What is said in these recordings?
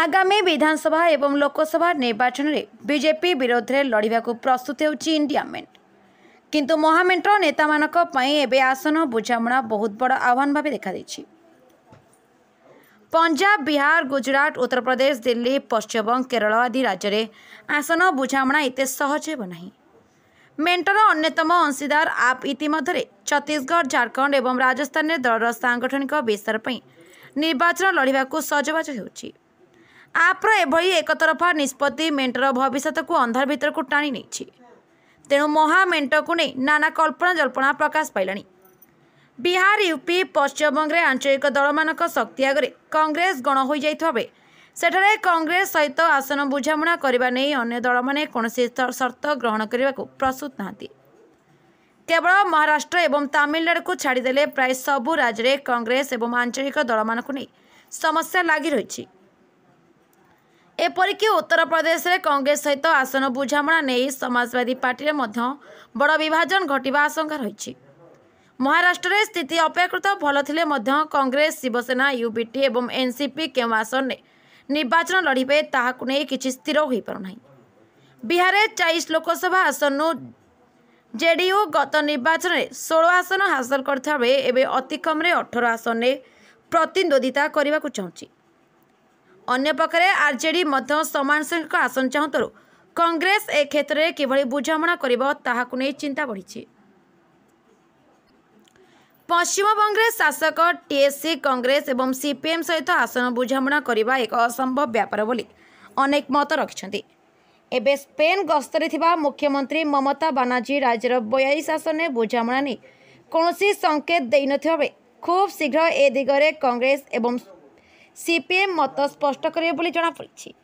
ଆଗାମୀ ବିଧାନସଭା ଏବଂ ଲୋକସଭା ନିର୍ବାଚନରେ ବିଜେପି ବିରୋଧରେ ଲଢ଼ିବାକୁ ପ୍ରସ୍ତୁତ ହେଉଛି ଇଣ୍ଡିଆ ମେଣ୍ଟ କିନ୍ତୁ ମହାମେଣ୍ଟର ନେତାମାନଙ୍କ ପାଇଁ ଏବେ ଆସନ ବୁଝାମଣା ବହୁତ ବଡ଼ ଆହ୍ୱାନ ଭାବେ ଦେଖାଦେଇଛି ପଞ୍ଜାବ ବିହାର ଗୁଜରାଟ ଉତ୍ତରପ୍ରଦେଶ ଦିଲ୍ଲୀ ପଶ୍ଚିମବଙ୍ଗ କେରଳ ଆଦି ରାଜ୍ୟରେ ଆସନ ବୁଝାମଣା ଏତେ ସହଜ ହେବ ନାହିଁ ମେଣ୍ଟର ଅନ୍ୟତମ ଅଂଶୀଦାର ଆପ୍ ଇତିମଧ୍ୟରେ ଛତିଶଗଡ଼ ଝାଡ଼ଖଣ୍ଡ ଏବଂ ରାଜସ୍ଥାନରେ ଦଳର ସାଂଗଠନିକ ବିସ୍ତାର ପାଇଁ ନିର୍ବାଚନ ଲଢ଼ିବାକୁ ସଜବାଜ ହେଉଛି ଆପ୍ର ଏଭଳି ଏକ ତରଫା ନିଷ୍ପତ୍ତି ମେଣ୍ଟର ଭବିଷ୍ୟତକୁ ଅନ୍ଧାର ଭିତରକୁ ଟାଣି ନେଇଛି ତେଣୁ ମହାମେଣ୍ଟକୁ ନେଇ ନାନା କଳ୍ପନା ଜଳ୍ପନା ପ୍ରକାଶ ପାଇଲାଣି ବିହାର ୟୁପି ପଶ୍ଚିମବଙ୍ଗରେ ଆଞ୍ଚଳିକ ଦଳମାନଙ୍କ ଶକ୍ତି ଆଗରେ କଂଗ୍ରେସ ଗଣ ହୋଇଯାଇଥିବା ବେଳେ ସେଠାରେ କଂଗ୍ରେସ ସହିତ ଆସନ ବୁଝାମଣା କରିବା ନେଇ ଅନ୍ୟ ଦଳମାନେ କୌଣସି ସର୍ତ୍ତ ଗ୍ରହଣ କରିବାକୁ ପ୍ରସ୍ତୁତ ନାହାନ୍ତି କେବଳ ମହାରାଷ୍ଟ୍ର ଏବଂ ତାମିଲନାଡ଼ୁକୁ ଛାଡ଼ିଦେଲେ ପ୍ରାୟ ସବୁ ରାଜ୍ୟରେ କଂଗ୍ରେସ ଏବଂ ଆଞ୍ଚଳିକ ଦଳମାନଙ୍କୁ ନେଇ ସମସ୍ୟା ଲାଗି ରହିଛି ଏପରିକି ଉତ୍ତରପ୍ରଦେଶରେ କଂଗ୍ରେସ ସହିତ ଆସନ ବୁଝାମଣା ନେଇ ସମାଜବାଦୀ ପାର୍ଟିରେ ମଧ୍ୟ ବଡ଼ ବିଭାଜନ ଘଟିବା ଆଶଙ୍କା ରହିଛି ମହାରାଷ୍ଟ୍ରରେ ସ୍ଥିତି ଅପେକ୍ଷକୃତ ଭଲ ଥିଲେ ମଧ୍ୟ କଂଗ୍ରେସ ଶିବସେନା ୟୁବିଟି ଏବଂ ଏନ୍ସିପି କେଉଁ ଆସନରେ ନିର୍ବାଚନ ଲଢ଼ିବେ ତାହାକୁ ନେଇ କିଛି ସ୍ଥିର ହୋଇପାରୁନାହିଁ ବିହାରରେ ଚାଳିଶ ଲୋକସଭା ଆସନରୁ ଜେଡିୟୁ ଗତ ନିର୍ବାଚନରେ ଷୋହଳ ଆସନ ହାସଲ କରିଥିବା ବେଳେ ଏବେ ଅତିକମ୍ରେ ଅଠର ଆସନରେ ପ୍ରତିଦ୍ୱନ୍ଦ୍ୱିତା କରିବାକୁ ଚାହୁଁଛି ଅନ୍ୟପକ୍ଷରେ ଆର୍ଜେଡି ମଧ୍ୟ ସମାନ ସଂଖ୍ୟକ ଆସନ ଚାହୁଁଥିବାରୁ କଂଗ୍ରେସ ଏ କ୍ଷେତ୍ରରେ କିଭଳି ବୁଝାମଣା କରିବ ତାହାକୁ ନେଇ ଚିନ୍ତା ବଢ଼ିଛି ପଶ୍ଚିମବଙ୍ଗରେ ଶାସକ ଟିଏସ୍ସି କଂଗ୍ରେସ ଏବଂ ସିପିଏମ୍ ସହିତ ଆସନ ବୁଝାମଣା କରିବା ଏକ ଅସମ୍ଭବ ବ୍ୟାପାର ବୋଲି ଅନେକ ମତ ରଖିଛନ୍ତି ଏବେ ସ୍ପେନ୍ ଗସ୍ତରେ ଥିବା ମୁଖ୍ୟମନ୍ତ୍ରୀ ମମତା ବାନାର୍ଜୀ ରାଜ୍ୟର ବୟାଳିଶ ଆସନରେ ବୁଝାମଣା ନେଇ କୌଣସି ସଙ୍କେତ ଦେଇନଥିବା ବେଳେ ଖୁବ୍ ଶୀଘ୍ର ଏ ଦିଗରେ କଂଗ୍ରେସ ଏବଂ ସିପିଏମ୍ ମତ ସ୍ପଷ୍ଟ କରିବେ ବୋଲି ଜଣାପଡ଼ିଛି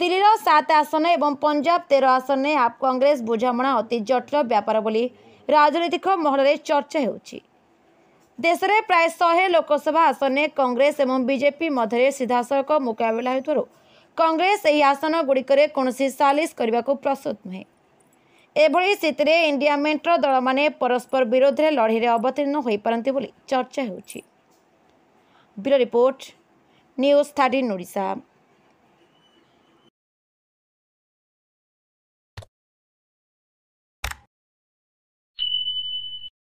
ଦିଲ୍ଲୀର ସାତ ଆସନ ଏବଂ ପଞ୍ଜାବ ତେର ଆସନରେ କଂଗ୍ରେସ ବୁଝାମଣା ଅତି ଜଟିଳ ବ୍ୟାପାର ବୋଲି ରାଜନୈତିକ ମହଲରେ ଚର୍ଚ୍ଚା ହେଉଛି ଦେଶରେ ପ୍ରାୟ ଶହେ ଲୋକସଭା ଆସନରେ କଂଗ୍ରେସ ଏବଂ ବିଜେପି ମଧ୍ୟରେ ସିଧାସଳଖ ମୁକାବିଲା ହେଉଥିବାରୁ କଂଗ୍ରେସ ଏହି ଆସନଗୁଡ଼ିକରେ କୌଣସି ସାଲିସ କରିବାକୁ ପ୍ରସ୍ତୁତ ନୁହେଁ ଏଭଳି ସ୍ଥିତିରେ ଇଣ୍ଡିଆମେଣ୍ଟର ଦଳମାନେ ପରସ୍ପର ବିରୋଧରେ ଲଢ଼େଇରେ ଅବତୀର୍ଣ୍ଣ ହୋଇପାରନ୍ତି ବୋଲି ଚର୍ଚ୍ଚା ହେଉଛି bureau report news thirteen Orissa